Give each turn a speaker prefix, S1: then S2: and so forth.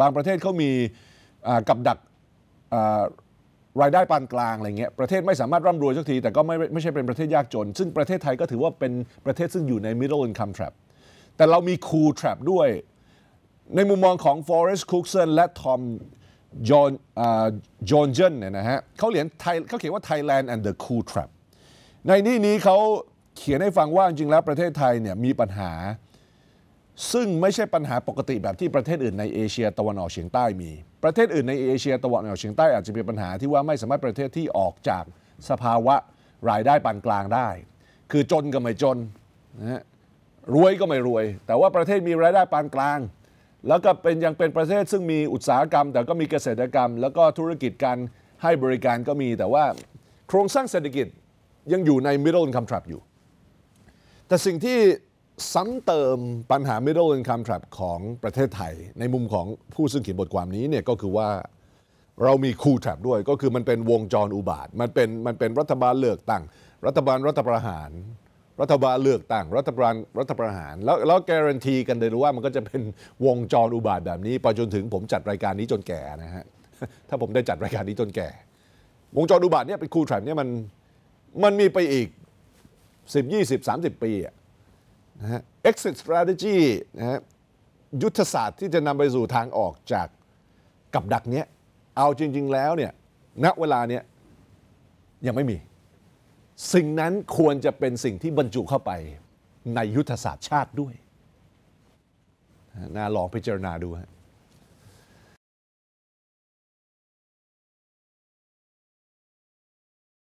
S1: บางประเทศเขามีกับดักรายได้ปานกลางอะไรเงี้ยประเทศไม่สามารถร่ำรวยสักที แต่ก็ไม่ไม่ใช่เป็นประเทศยากจน ซึ่งประเทศไทยก็ถือว่าเป็นประเทศซึ่งอยู่ใน middle income trap แต่เรามี cool trap ด้วย ในมุมมองของ Forrest Cookson และ Tom จอห์นจอห์นเจนเนี่ยนะฮะเขาเขียนไทยเขาเขียนว่า Thailand and the Cool Trap ในนี่นี้เขาเขียนให้ฟังว่า จริงแล้วประเทศไทยเนี่ยมีปัญหาซึ่งไม่ใช่ปัญหาปกติแบบที่ประเทศอื่นในเอเชียตะวันออกเฉียงใต้มีประเทศอื่นในเอเชียตะวันออกเฉียงใต้อาจจะมีปัญหาที่ว่าไม่สามารถประเทศที่ออกจากสภาวะรายได้ปานกลางได้ คือจนก็ไม่จนนะฮะรวยก็ไม่รวย แต่ว่าประเทศมีรายได้ปานกลาง แล้วก็เป็นยังเป็นประเทศซึ่งมีอุตสาหกรรม แต่ก็มีเกษตรกรรม แล้วก็ธุรกิจการให้บริการก็มี แต่ว่าโครงสร้างเศรษฐกิจยังอยู่ใน middle income trap อยู่ แต่สิ่งที่ซ้ำเติมปัญหา middle income trap ของประเทศไทย ในมุมของผู้ซึ่งเขียนบทความนี้เนี่ยก็คือว่าเรามีคู trap ด้วย ก็คือมันเป็นวงจรอุบาทมันเป็นมันเป็นรัฐบาลเลือกตั้ง รัฐบาลรัฐประหาร รัฐบาลเลือกตั้ง รัฐบาลรัฐประหาร แล้วแล้วการันตีกันเลยว่ามันก็จะเป็นวงจรอุบาทแบบนี้ไปจนถึงผมจัดรายการนี้จนแก่นะฮะถ้าผมได้จัดรายการนี้จนแก่ วงจรอุบาทเนี่ยเป็นคูแท p เนี่ยมันมันมีไปอีก10 20 30 ปีอะนะฮะ exit strategy นะฮะยุทธศาสตร์ที่จะนำไปสู่ทางออกจากกับดักเนี้ย เอาจริงๆแล้วเนี่ยณเวลาเนี้ยยังไม่มี สิ่งนั้นควรจะเป็นสิ่งที่บรรจุเข้าไปในยุทธศาสตร์ชาติด้วยน่าลองพิจารณาดูฮะ